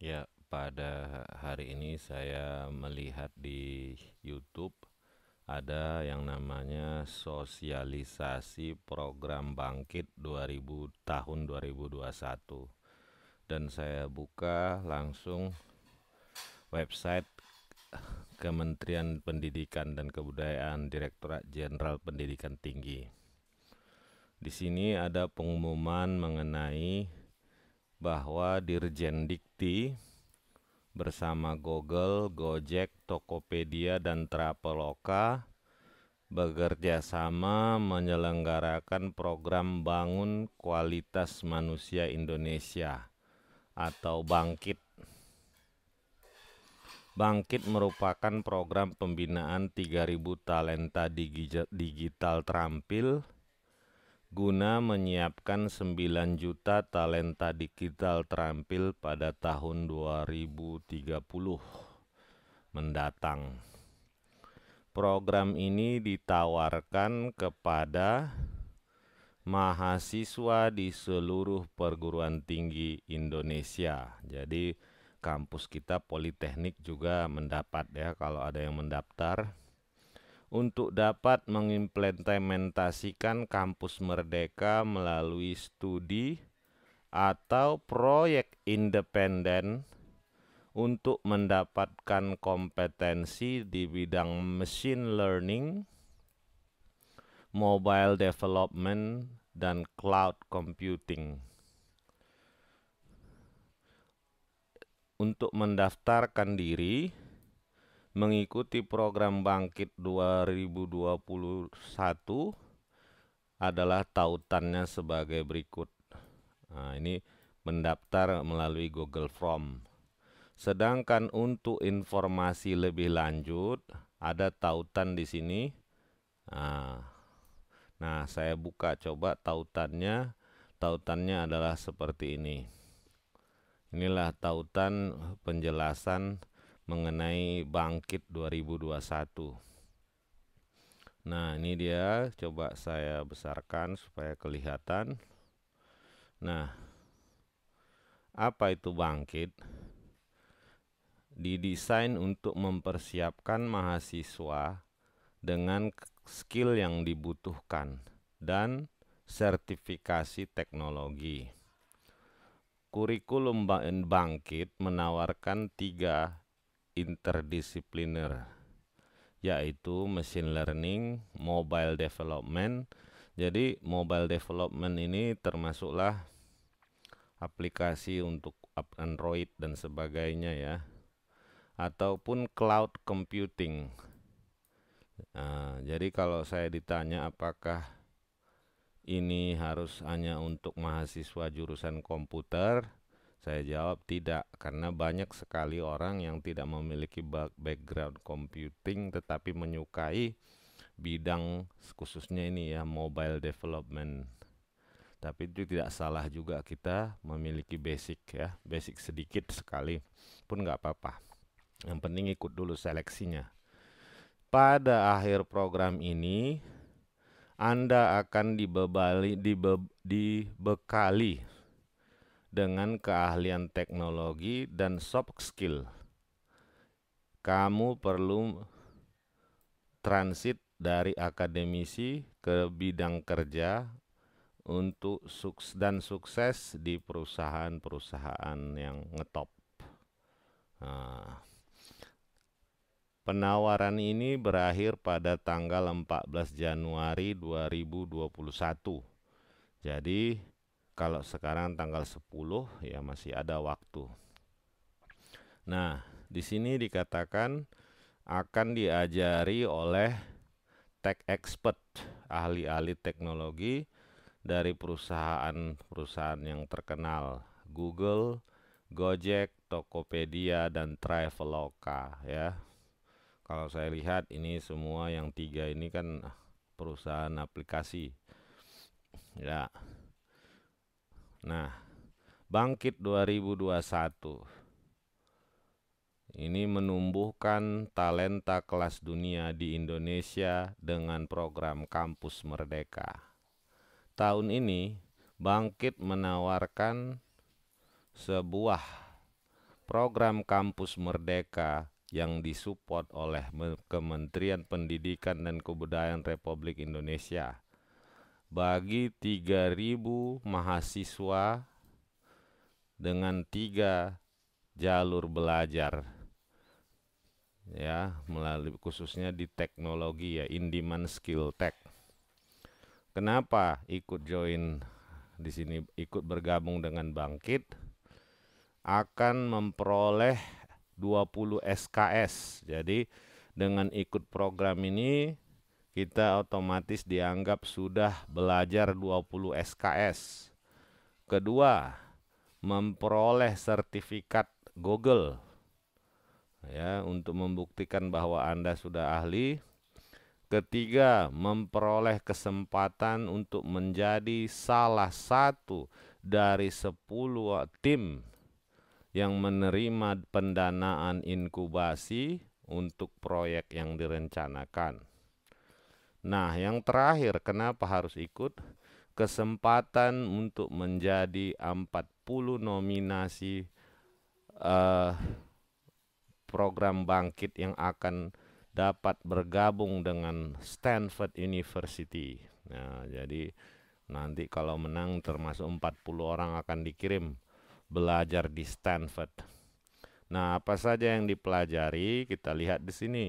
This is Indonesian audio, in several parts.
Ya, pada hari ini saya melihat di YouTube ada yang namanya sosialisasi program Bangkit 2000 tahun 2021. Dan saya buka langsung website Kementerian Pendidikan dan Kebudayaan Direktorat Jenderal Pendidikan Tinggi. Di sini ada pengumuman mengenai bahwa Dirjen Dikti bersama Google, Gojek, Tokopedia, dan Traveloka bekerja sama menyelenggarakan program Bangun Kualitas Manusia Indonesia atau Bangkit. Bangkit merupakan program pembinaan 3000 talenta digital terampil guna menyiapkan 9 juta talenta digital terampil pada tahun 2030 mendatang. Program ini ditawarkan kepada mahasiswa di seluruh perguruan tinggi Indonesia. Jadi kampus kita Politeknik juga mendapat ya kalau ada yang mendaftar untuk dapat mengimplementasikan kampus merdeka melalui studi atau proyek independen untuk mendapatkan kompetensi di bidang machine learning, mobile development, dan cloud computing. Untuk mendaftarkan diri, mengikuti program Bangkit 2021 adalah tautannya sebagai berikut. Nah, ini mendaftar melalui Google Form. Sedangkan untuk informasi lebih lanjut ada tautan di sini. Nah, nah saya buka coba tautannya. Tautannya adalah seperti ini. Inilah tautan penjelasan mengenai bangkit 2021. Nah, ini dia coba saya besarkan supaya kelihatan. Nah, apa itu bangkit? Didesain untuk mempersiapkan mahasiswa dengan skill yang dibutuhkan dan sertifikasi teknologi. Kurikulum Bangkit menawarkan tiga interdisipliner yaitu machine learning, mobile development. Jadi mobile development ini termasuklah aplikasi untuk Android dan sebagainya ya. Ataupun cloud computing. Nah, jadi kalau saya ditanya apakah ini harus hanya untuk mahasiswa jurusan komputer, saya jawab tidak, karena banyak sekali orang yang tidak memiliki background computing tetapi menyukai bidang khususnya ini ya mobile development. Tapi itu tidak salah juga kita memiliki basic ya, basic sedikit sekali pun nggak apa-apa. Yang penting ikut dulu seleksinya. Pada akhir program ini, Anda akan dibebali, dibe, dibekali dengan keahlian teknologi dan soft skill. Kamu perlu transit dari akademisi ke bidang kerja untuk suks dan sukses di perusahaan-perusahaan yang ngetop. Nah, penawaran ini berakhir pada tanggal 14 Januari 2021. Jadi kalau sekarang tanggal 10 ya masih ada waktu. Nah, di sini dikatakan akan diajari oleh tech expert, ahli-ahli teknologi dari perusahaan-perusahaan yang terkenal, Google, Gojek, Tokopedia dan Traveloka ya. Kalau saya lihat ini semua yang tiga ini kan perusahaan aplikasi. Ya, Nah, Bangkit 2021 ini menumbuhkan talenta kelas dunia di Indonesia dengan program Kampus Merdeka. Tahun ini, Bangkit menawarkan sebuah program Kampus Merdeka yang disupport oleh Kementerian Pendidikan dan Kebudayaan Republik Indonesia bagi 3000 mahasiswa dengan tiga jalur belajar ya melalui khususnya di teknologi ya demand Skill Tech. Kenapa ikut join di sini ikut bergabung dengan Bangkit akan memperoleh 20 SKS. Jadi dengan ikut program ini kita otomatis dianggap sudah belajar 20 SKS. Kedua, memperoleh sertifikat Google ya untuk membuktikan bahwa Anda sudah ahli. Ketiga, memperoleh kesempatan untuk menjadi salah satu dari 10 tim yang menerima pendanaan inkubasi untuk proyek yang direncanakan. Nah, yang terakhir, kenapa harus ikut? Kesempatan untuk menjadi 40 nominasi uh, program bangkit yang akan dapat bergabung dengan Stanford University. Nah, jadi nanti kalau menang termasuk 40 orang akan dikirim belajar di Stanford. Nah, apa saja yang dipelajari kita lihat di sini.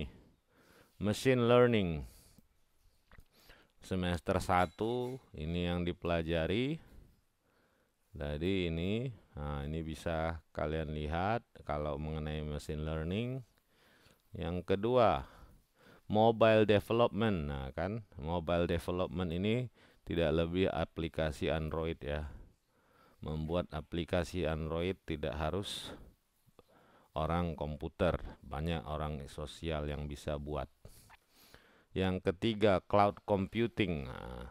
Machine learning semester 1 ini yang dipelajari. Jadi ini nah ini bisa kalian lihat kalau mengenai machine learning. Yang kedua, mobile development. Nah, kan mobile development ini tidak lebih aplikasi Android ya. Membuat aplikasi Android tidak harus orang komputer, banyak orang sosial yang bisa buat. Yang ketiga, cloud computing. Nah,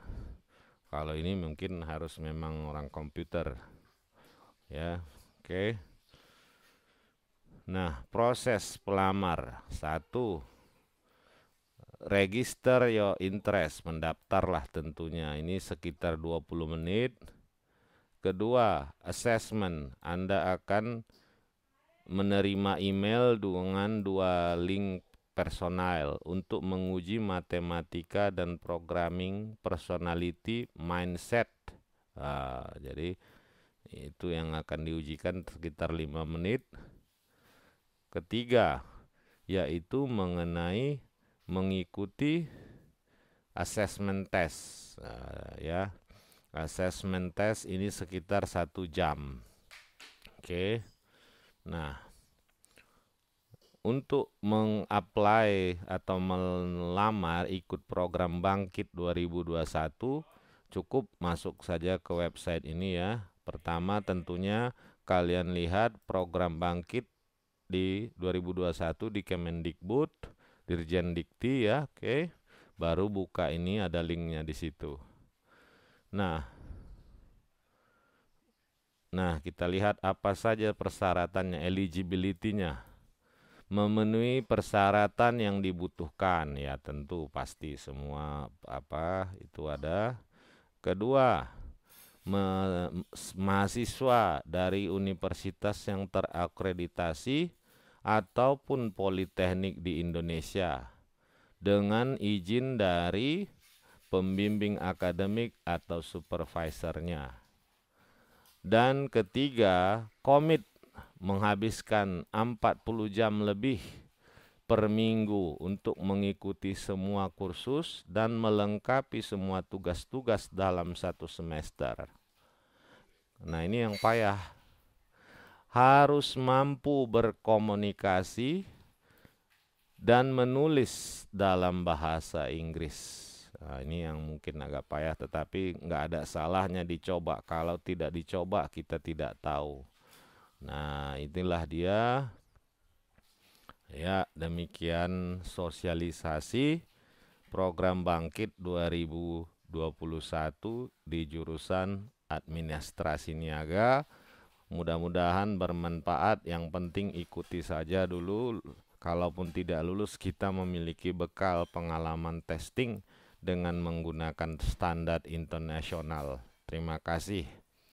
kalau ini mungkin harus memang orang komputer. Ya, oke. Okay. Nah, proses pelamar. Satu, register your interest, mendaftarlah tentunya. Ini sekitar 20 menit. Kedua, assessment. Anda akan menerima email dengan dua link personal untuk menguji matematika dan programming personality mindset. Nah, jadi itu yang akan diujikan sekitar lima menit. Ketiga, yaitu mengenai mengikuti assessment test Nah, ya. Assessment test ini sekitar satu jam. Oke. Okay. Nah, untuk mengapply atau melamar ikut program Bangkit 2021 cukup masuk saja ke website ini ya. Pertama tentunya kalian lihat program Bangkit di 2021 di Kemendikbud, Dirjen Dikti ya, oke. Baru buka ini ada linknya di situ. Nah, Nah, kita lihat apa saja persyaratannya, eligibility-nya memenuhi persyaratan yang dibutuhkan ya tentu pasti semua apa itu ada kedua me, mahasiswa dari universitas yang terakreditasi ataupun politeknik di Indonesia dengan izin dari pembimbing akademik atau supervisornya dan ketiga komit menghabiskan 40 jam lebih per minggu untuk mengikuti semua kursus dan melengkapi semua tugas-tugas dalam satu semester. Nah, ini yang payah. Harus mampu berkomunikasi dan menulis dalam bahasa Inggris. Nah, ini yang mungkin agak payah, tetapi nggak ada salahnya dicoba. Kalau tidak dicoba, kita tidak tahu. Nah, itulah dia. Ya, demikian sosialisasi program Bangkit 2021 di jurusan Administrasi Niaga. Mudah-mudahan bermanfaat. Yang penting ikuti saja dulu. Kalaupun tidak lulus, kita memiliki bekal pengalaman testing dengan menggunakan standar internasional. Terima kasih.